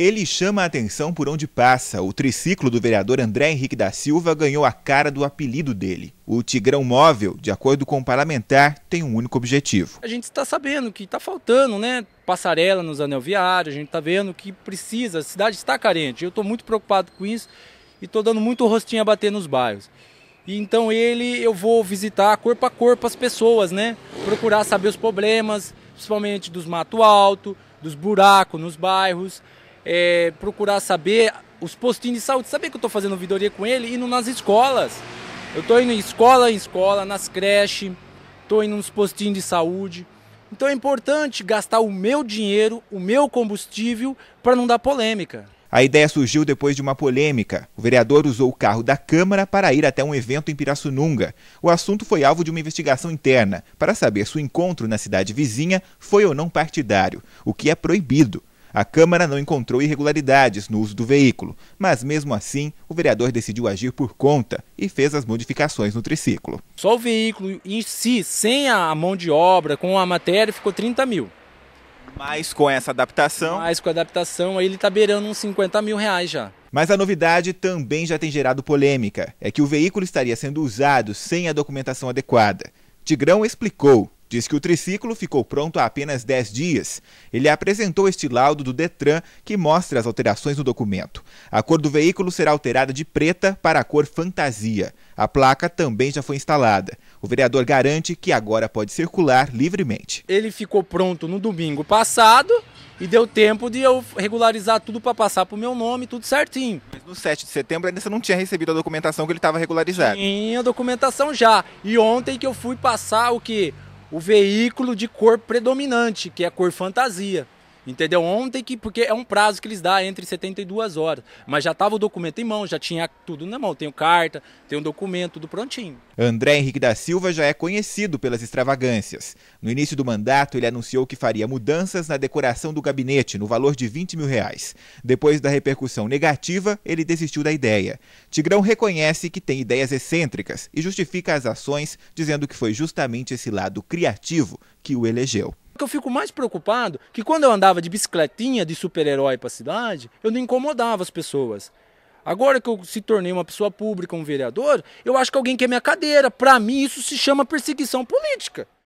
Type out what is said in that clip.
Ele chama a atenção por onde passa. O triciclo do vereador André Henrique da Silva ganhou a cara do apelido dele. O Tigrão Móvel, de acordo com o parlamentar, tem um único objetivo. A gente está sabendo que está faltando, né? Passarela nos anel viário, a gente está vendo que precisa, a cidade está carente. Eu estou muito preocupado com isso e estou dando muito rostinho a bater nos bairros. Então ele, eu vou visitar corpo a corpo as pessoas, né? Procurar saber os problemas, principalmente dos mato alto, dos buracos nos bairros é, procurar saber os postinhos de saúde, saber que eu estou fazendo vidoria com ele, indo nas escolas. Eu estou indo escola em escola, nas creches, estou indo nos postinhos de saúde. Então é importante gastar o meu dinheiro, o meu combustível, para não dar polêmica. A ideia surgiu depois de uma polêmica. O vereador usou o carro da Câmara para ir até um evento em Pirassununga. O assunto foi alvo de uma investigação interna para saber se o encontro na cidade vizinha foi ou não partidário, o que é proibido. A Câmara não encontrou irregularidades no uso do veículo, mas mesmo assim, o vereador decidiu agir por conta e fez as modificações no triciclo. Só o veículo em si, sem a mão de obra, com a matéria, ficou 30 mil. Mas com essa adaptação. Mas com a adaptação, aí ele está beirando uns 50 mil reais já. Mas a novidade também já tem gerado polêmica: é que o veículo estaria sendo usado sem a documentação adequada. Tigrão explicou Diz que o triciclo ficou pronto há apenas 10 dias. Ele apresentou este laudo do Detran que mostra as alterações no documento. A cor do veículo será alterada de preta para a cor fantasia. A placa também já foi instalada. O vereador garante que agora pode circular livremente. Ele ficou pronto no domingo passado e deu tempo de eu regularizar tudo para passar para o meu nome, tudo certinho. Mas no 7 de setembro ainda você não tinha recebido a documentação que ele estava regularizado? Tinha a documentação já. E ontem que eu fui passar o que? o veículo de cor predominante, que é a cor fantasia. Entendeu? Ontem que, porque é um prazo que eles dão entre 72 horas. Mas já estava o documento em mão, já tinha tudo na mão. Tenho carta, tenho documento, tudo prontinho. André Henrique da Silva já é conhecido pelas extravagâncias. No início do mandato, ele anunciou que faria mudanças na decoração do gabinete, no valor de 20 mil reais. Depois da repercussão negativa, ele desistiu da ideia. Tigrão reconhece que tem ideias excêntricas e justifica as ações, dizendo que foi justamente esse lado criativo que o elegeu. Porque eu fico mais preocupado que quando eu andava de bicicletinha de super-herói para a cidade, eu não incomodava as pessoas. Agora que eu se tornei uma pessoa pública, um vereador, eu acho que alguém quer minha cadeira. Para mim, isso se chama perseguição política.